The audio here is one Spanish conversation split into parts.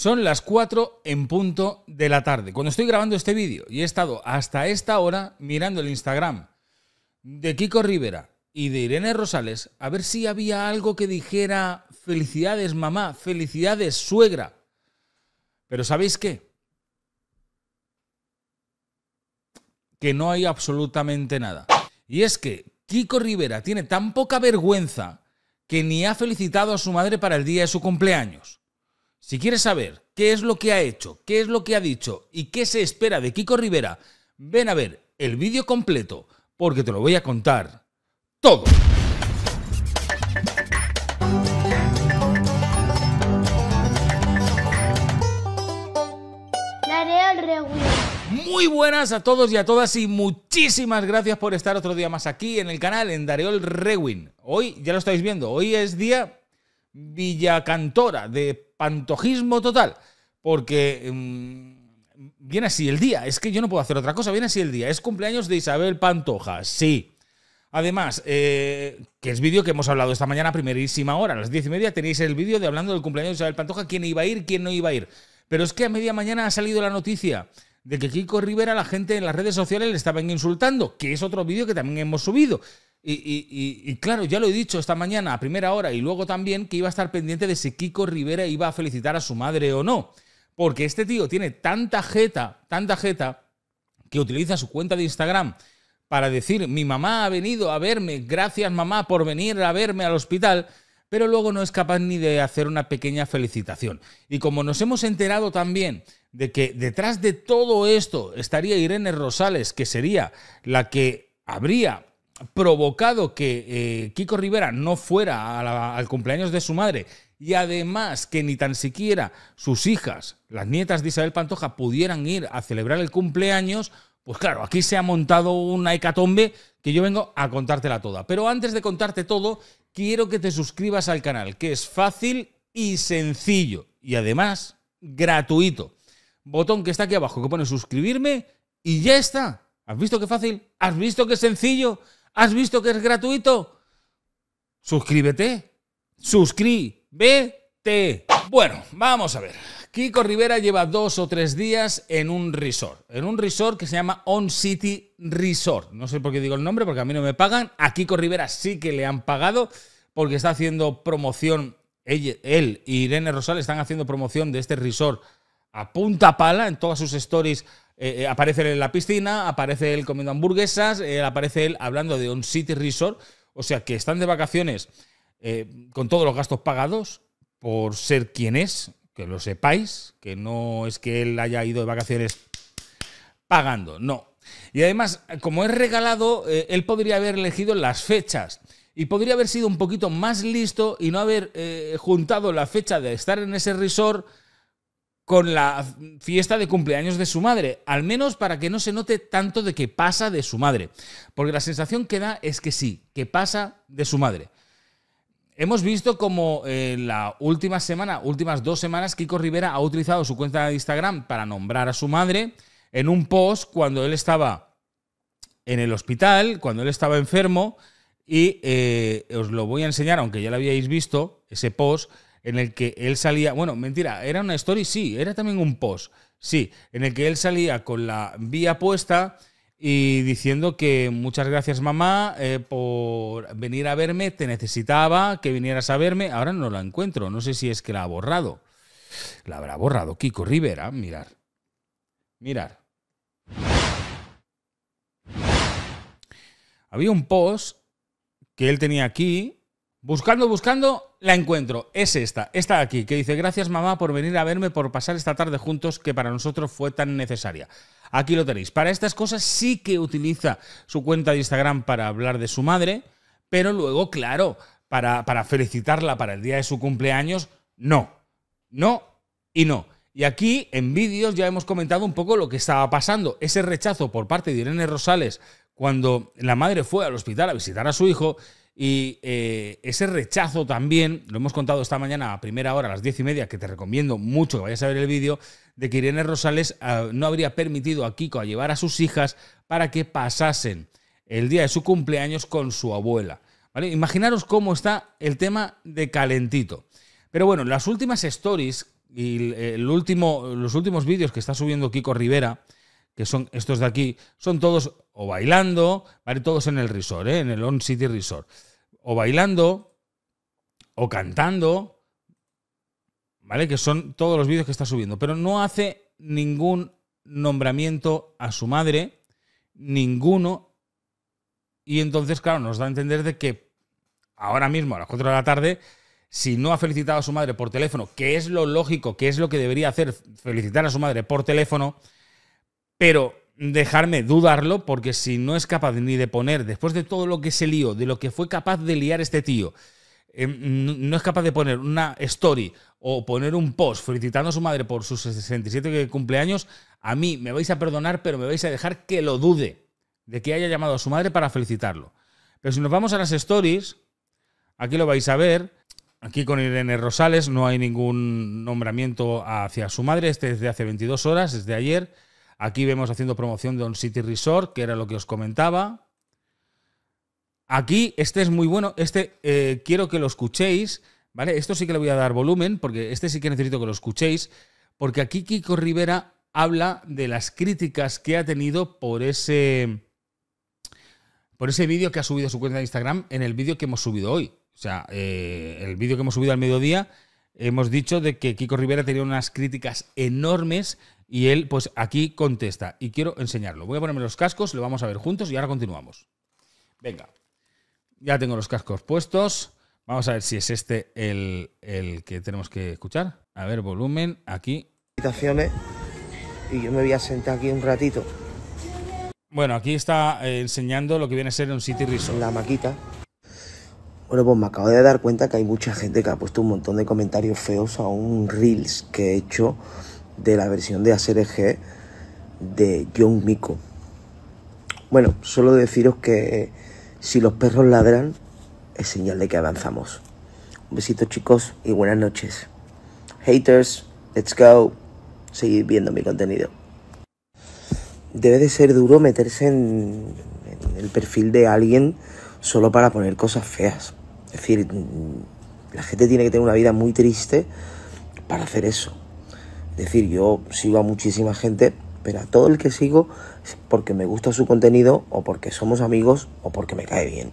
Son las 4 en punto de la tarde. Cuando estoy grabando este vídeo y he estado hasta esta hora mirando el Instagram de Kiko Rivera y de Irene Rosales a ver si había algo que dijera felicidades mamá, felicidades suegra. Pero ¿sabéis qué? Que no hay absolutamente nada. Y es que Kiko Rivera tiene tan poca vergüenza que ni ha felicitado a su madre para el día de su cumpleaños. Si quieres saber qué es lo que ha hecho, qué es lo que ha dicho y qué se espera de Kiko Rivera, ven a ver el vídeo completo porque te lo voy a contar todo. Muy buenas a todos y a todas y muchísimas gracias por estar otro día más aquí en el canal en Dareol Rewin. Hoy, ya lo estáis viendo, hoy es día Villacantora de pantojismo total, porque mm, viene así el día, es que yo no puedo hacer otra cosa, viene así el día, es cumpleaños de Isabel Pantoja, sí. Además, eh, que es vídeo que hemos hablado esta mañana primerísima hora, a las diez y media tenéis el vídeo de hablando del cumpleaños de Isabel Pantoja, quién iba a ir, quién no iba a ir. Pero es que a media mañana ha salido la noticia de que Kiko Rivera, la gente en las redes sociales le estaban insultando, que es otro vídeo que también hemos subido. Y, claro, ya lo he dicho esta mañana a primera hora y luego también que iba a estar pendiente de si Kiko Rivera iba a felicitar a su madre o no. Porque este tío tiene tanta jeta, tanta jeta, que utiliza su cuenta de Instagram para decir, mi mamá ha venido a verme, gracias mamá por venir a verme al hospital, pero luego no es capaz ni de hacer una pequeña felicitación. Y como nos hemos enterado también de que detrás de todo esto estaría Irene Rosales, que sería la que habría provocado que eh, Kiko Rivera no fuera al cumpleaños de su madre y además que ni tan siquiera sus hijas, las nietas de Isabel Pantoja, pudieran ir a celebrar el cumpleaños, pues claro, aquí se ha montado una hecatombe que yo vengo a contártela toda. Pero antes de contarte todo, quiero que te suscribas al canal, que es fácil y sencillo y además gratuito. Botón que está aquí abajo que pone suscribirme y ya está. ¿Has visto qué fácil? ¿Has visto qué sencillo? ¿Has visto que es gratuito? Suscríbete. Suscríbete. Bueno, vamos a ver. Kiko Rivera lleva dos o tres días en un resort, en un resort que se llama On City Resort. No sé por qué digo el nombre, porque a mí no me pagan. A Kiko Rivera sí que le han pagado porque está haciendo promoción. Él y Irene Rosal están haciendo promoción de este resort a punta pala en todas sus stories eh, eh, aparece él en la piscina, aparece él comiendo hamburguesas, aparece él hablando de un city resort. O sea, que están de vacaciones eh, con todos los gastos pagados por ser quien es, que lo sepáis, que no es que él haya ido de vacaciones pagando, no. Y además, como es regalado, él podría haber elegido las fechas y podría haber sido un poquito más listo y no haber juntado la fecha de estar en ese resort con la fiesta de cumpleaños de su madre, al menos para que no se note tanto de que pasa de su madre, porque la sensación que da es que sí, que pasa de su madre. Hemos visto como en eh, la última semana, últimas dos semanas, Kiko Rivera ha utilizado su cuenta de Instagram para nombrar a su madre en un post cuando él estaba en el hospital, cuando él estaba enfermo, y eh, os lo voy a enseñar, aunque ya lo habíais visto, ese post, en el que él salía, bueno, mentira, era una story, sí, era también un post, sí, en el que él salía con la vía puesta y diciendo que muchas gracias mamá eh, por venir a verme, te necesitaba que vinieras a verme, ahora no la encuentro, no sé si es que la ha borrado. La habrá borrado Kiko Rivera, mirar. Mirar. Había un post que él tenía aquí, buscando, buscando, la encuentro. Es esta, esta de aquí, que dice, gracias mamá por venir a verme, por pasar esta tarde juntos que para nosotros fue tan necesaria. Aquí lo tenéis. Para estas cosas sí que utiliza su cuenta de Instagram para hablar de su madre, pero luego, claro, para, para felicitarla para el día de su cumpleaños, no. No y no. Y aquí en vídeos ya hemos comentado un poco lo que estaba pasando. Ese rechazo por parte de Irene Rosales cuando la madre fue al hospital a visitar a su hijo y eh, ese rechazo también, lo hemos contado esta mañana a primera hora, a las diez y media, que te recomiendo mucho que vayas a ver el vídeo, de que Irene Rosales ah, no habría permitido a Kiko a llevar a sus hijas para que pasasen el día de su cumpleaños con su abuela. Imaginaros cómo está el tema de calentito. Pero bueno, las últimas stories y el último, los últimos vídeos que está subiendo Kiko Rivera, que son estos de aquí, son todos o bailando, ¿vale? Todos en el resort, ¿eh? en el On City Resort. O bailando, o cantando, ¿vale? Que son todos los vídeos que está subiendo. Pero no hace ningún nombramiento a su madre, ninguno. Y entonces, claro, nos da a entender de que ahora mismo, a las 4 de la tarde, si no ha felicitado a su madre por teléfono, que es lo lógico, que es lo que debería hacer, felicitar a su madre por teléfono, pero dejarme dudarlo, porque si no es capaz ni de poner, después de todo lo que se lió, de lo que fue capaz de liar este tío, em, no es capaz de poner una story o poner un post felicitando a su madre por sus 67 cumpleaños, a mí me vais a perdonar, pero me vais a dejar que lo dude de que haya llamado a su madre para felicitarlo. Pero si nos vamos a las stories, aquí lo vais a ver. Aquí con Irene Rosales no hay ningún nombramiento hacia su madre, este es hace 22 horas, desde ayer. Aquí vemos haciendo promoción de On City Resort, que era lo que os comentaba. Aquí, este es muy bueno. Este eh, quiero que lo escuchéis. ¿Vale? Esto sí que le voy a dar volumen, porque este sí que necesito que lo escuchéis. Porque aquí Kiko Rivera habla de las críticas que ha tenido por ese. Por ese vídeo que ha subido su cuenta de Instagram en el vídeo que hemos subido hoy. O sea, eh, el vídeo que hemos subido al mediodía hemos dicho de que Kiko Rivera tenía unas críticas enormes y él pues aquí contesta y quiero enseñarlo. Voy a ponerme los cascos, lo vamos a ver juntos y ahora continuamos. Venga, ya tengo los cascos puestos. Vamos a ver si es este el, el que tenemos que escuchar. A ver, volumen, aquí. Y yo me voy a sentar aquí un ratito. Bueno, aquí está eh, enseñando lo que viene a ser un City Resort. La maquita, bueno, pues me acabo de dar cuenta que hay mucha gente que ha puesto un montón de comentarios feos a un Reels que he hecho de la versión de ACRG de John Miko. Bueno, solo deciros que si los perros ladran, es señal de que avanzamos. Un besito chicos y buenas noches. Haters, let's go. Seguid viendo mi contenido. Debe de ser duro meterse en, en el perfil de alguien solo para poner cosas feas. Es decir, la gente tiene que tener una vida muy triste para hacer eso. Es decir, yo sigo a muchísima gente, pero a todo el que sigo es porque me gusta su contenido o porque somos amigos o porque me cae bien.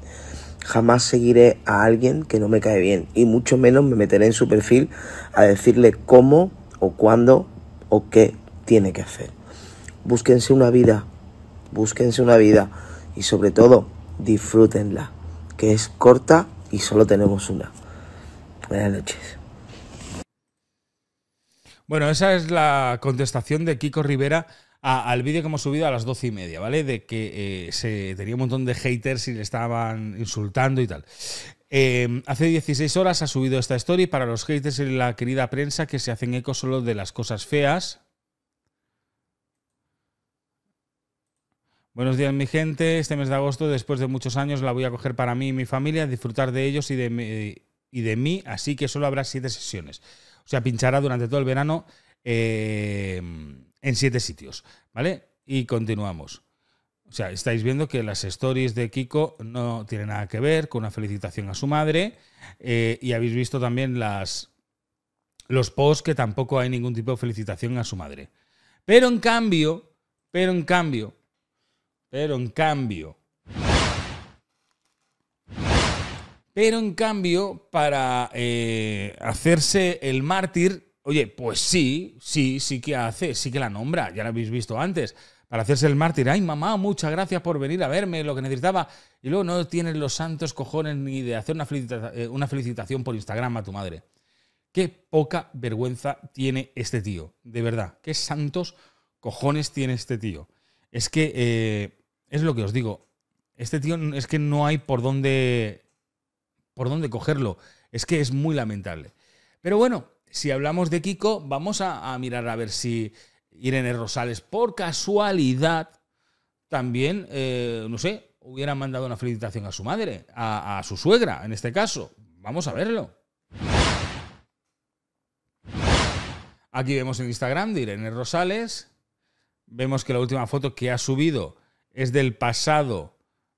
Jamás seguiré a alguien que no me cae bien y mucho menos me meteré en su perfil a decirle cómo o cuándo o qué tiene que hacer. Búsquense una vida, búsquense una vida y sobre todo disfrútenla, que es corta y solo tenemos una. Buenas noches. Bueno, esa es la contestación de Kiko Rivera al vídeo que hemos subido a las doce y media, ¿vale? De que eh, se tenía un montón de haters y le estaban insultando y tal. Eh, hace 16 horas ha subido esta story para los haters y la querida prensa que se hacen eco solo de las cosas feas, Buenos días mi gente, este mes de agosto después de muchos años la voy a coger para mí y mi familia, disfrutar de ellos y de, y de mí, así que solo habrá siete sesiones. O sea, pinchará durante todo el verano eh, en siete sitios, ¿vale? Y continuamos. O sea, estáis viendo que las stories de Kiko no tienen nada que ver con una felicitación a su madre eh, y habéis visto también las, los posts que tampoco hay ningún tipo de felicitación a su madre. Pero en cambio, pero en cambio, pero en cambio, pero en cambio, para eh, hacerse el mártir, oye, pues sí, sí, sí que hace, sí que la nombra, ya la habéis visto antes. Para hacerse el mártir, ay mamá, muchas gracias por venir a verme, lo que necesitaba. Y luego no tienes los santos cojones ni de hacer eh, una, felicitación por Instagram a tu madre. Qué poca vergüenza tiene este tío, de verdad. Qué santos cojones tiene este tío. Es que eh, es lo que os digo. Este tío es que no hay por dónde, por cogerlo. Es que es muy lamentable. Pero bueno, si hablamos de Kiko, vamos a, mirar a ver si Irene Rosales, por casualidad, también, eh, no sé, hubiera mandado una felicitación a su madre, a, a su suegra, en este caso. Vamos a verlo. Aquí vemos en Instagram de Irene Rosales. Vemos que la última foto que ha subido es del pasado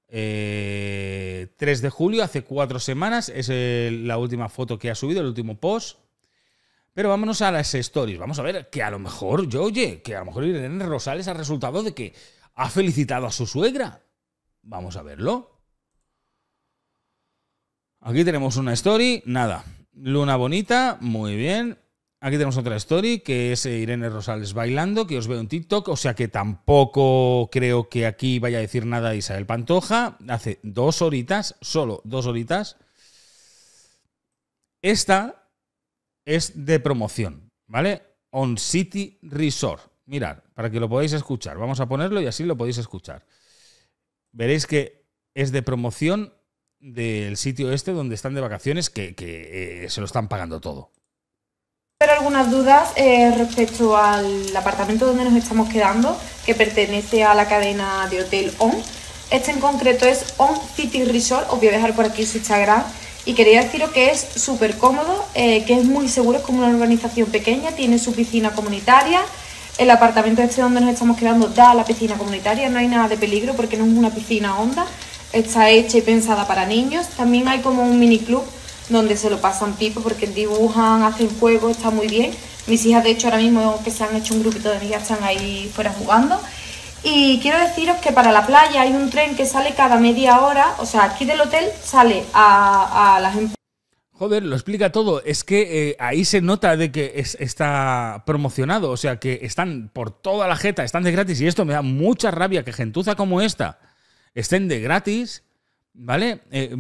3 eh, de julio, hace cuatro semanas. Es eh, la última foto que ha subido, el último post. Pero vámonos a las stories. Vamos a ver que a lo mejor, yo oye, que a lo mejor Irene Rosales ha resultado de que ha felicitado a su suegra. Vamos a verlo. Aquí tenemos una story, nada. Luna bonita, muy bien. Aquí tenemos otra story que es eh, Irene Rosales bailando, que os veo en TikTok, o sea que tampoco creo que aquí vaya a decir nada Isabel Pantoja. Hace dos horitas, solo dos horitas. Esta es de promoción, ¿vale? On City Resort. Mirad, para que lo podáis escuchar. Vamos a ponerlo y así lo podéis escuchar. Veréis que es de promoción del sitio este donde están de vacaciones, que, eh, se lo están pagando todo pero algunas dudas eh, respecto al apartamento donde nos estamos quedando, que pertenece a la cadena de hotel ON. Este en concreto es ON City Resort, os voy a dejar por aquí su Instagram. Y quería deciros que es súper cómodo, eh, que es muy seguro, es como una organización pequeña, tiene su piscina comunitaria. El apartamento este donde nos estamos quedando da la piscina comunitaria, no hay nada de peligro porque no es una piscina honda, está hecha y pensada para niños. También hay como un mini club donde se lo pasan pipo porque dibujan, hacen juego, está muy bien. Mis hijas, de hecho, ahora mismo que se han hecho un grupito de amigas, están ahí fuera jugando. Y quiero deciros que para la playa hay un tren que sale cada media hora, o sea, aquí del hotel sale a, la gente. Em- Joder, lo explica todo. Es que eh, ahí se nota de que está promocionado, o sea, que están por toda la jeta, están de gratis. Y esto me da mucha rabia que gentuza como esta estén de gratis, ¿vale? Eh,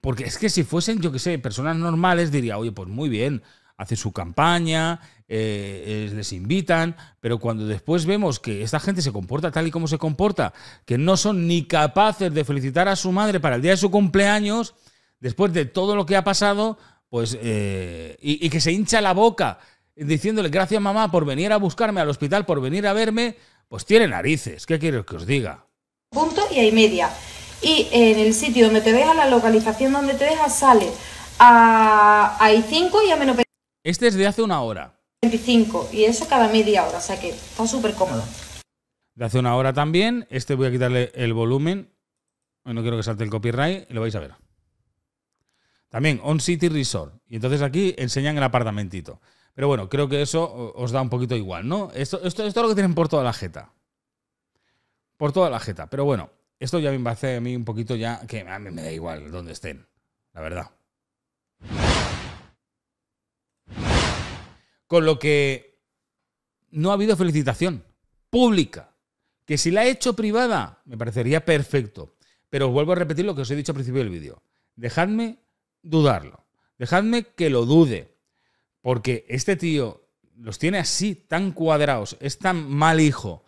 porque es que si fuesen, yo qué sé, personas normales, diría, oye, pues muy bien, hace su campaña, eh, eh, les invitan, pero cuando después vemos que esta gente se comporta tal y como se comporta, que no son ni capaces de felicitar a su madre para el día de su cumpleaños, después de todo lo que ha pasado, pues, eh, y, que se hincha la boca diciéndole gracias mamá por venir a buscarme al hospital, por venir a verme, pues tiene narices, ¿qué quiero que os diga? Punto y media y en el sitio donde te deja, la localización donde te deja, sale a, I5 y a menos Este es de hace una hora. 25 y eso cada media hora, o sea que está súper cómodo. De hace una hora también, este voy a quitarle el volumen, no quiero que salte el copyright, lo vais a ver. También On City Resort, y entonces aquí enseñan el apartamentito. Pero bueno, creo que eso os da un poquito igual, ¿no? Esto, esto, esto es lo que tienen por toda la jeta. Por toda la jeta, pero bueno. Esto ya me hace a mí un poquito ya que a mí me da igual donde estén, la verdad. Con lo que no ha habido felicitación pública. Que si la he hecho privada, me parecería perfecto. Pero vuelvo a repetir lo que os he dicho al principio del vídeo. Dejadme dudarlo. Dejadme que lo dude. Porque este tío los tiene así, tan cuadrados, es tan mal hijo,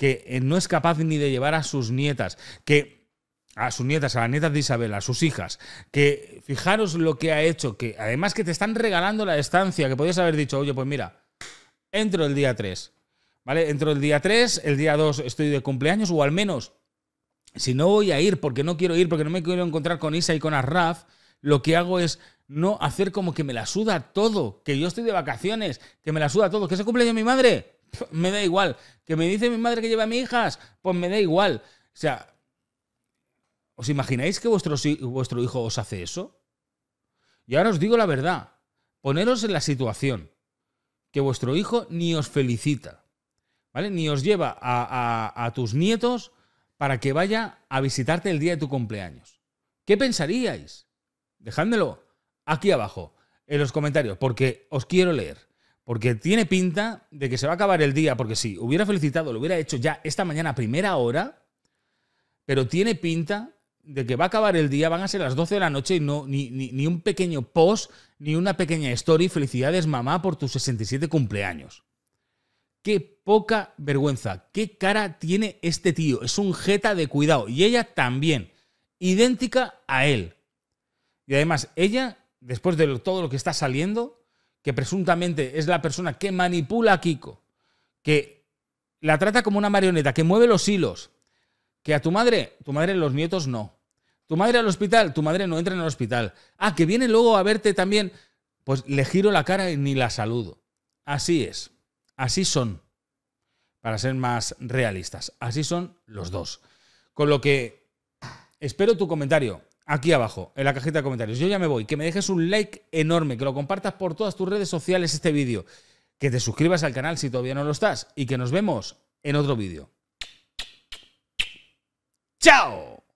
que eh, no es capaz ni de llevar a sus nietas, que a sus nietas, a las nietas de Isabel, a sus hijas, que fijaros lo que ha hecho, que además que te están regalando la estancia, que podías haber dicho, oye, pues mira, entro el día 3, ¿vale? Entro el día 3, el día 2 estoy de cumpleaños, o al menos, si no voy a ir porque no quiero ir, porque no me quiero encontrar con Isa y con Arraf, lo que hago es no hacer como que me la suda todo, que yo estoy de vacaciones, que me la suda todo, que se cumpleaños de mi madre me da igual. Que me dice mi madre que lleva a mi hijas, pues me da igual. O sea, ¿os imagináis que vuestro, vuestro hijo os hace eso? Y ahora os digo la verdad, poneros en la situación que vuestro hijo ni os felicita, ¿vale? Ni os lleva a, tus nietos para que vaya a visitarte el día de tu cumpleaños. ¿Qué pensaríais? dejándolo aquí abajo, en los comentarios, porque os quiero leer. Porque tiene pinta de que se va a acabar el día, porque si hubiera felicitado, lo hubiera hecho ya esta mañana a primera hora, pero tiene pinta de que va a acabar el día, van a ser las 12 de la noche y no, ni, ni, ni un pequeño post, ni una pequeña story, felicidades mamá por tus 67 cumpleaños. Qué poca vergüenza, qué cara tiene este tío, es un jeta de cuidado y ella también, idéntica a él. Y además, ella, después de todo lo que está saliendo, que presuntamente es la persona que manipula a Kiko, que la trata como una marioneta, que mueve los hilos, que a tu madre, tu madre los nietos no. Tu madre al hospital, tu madre no entra en el hospital. Ah, que viene luego a verte también, pues le giro la cara y ni la saludo. Así es, así son, para ser más realistas, así son los dos. Con lo que espero tu comentario, aquí abajo, en la cajita de comentarios. Yo ya me voy. Que me dejes un like enorme, que lo compartas por todas tus redes sociales este vídeo, que te suscribas al canal si todavía no lo estás y que nos vemos en otro vídeo. ¡Chao!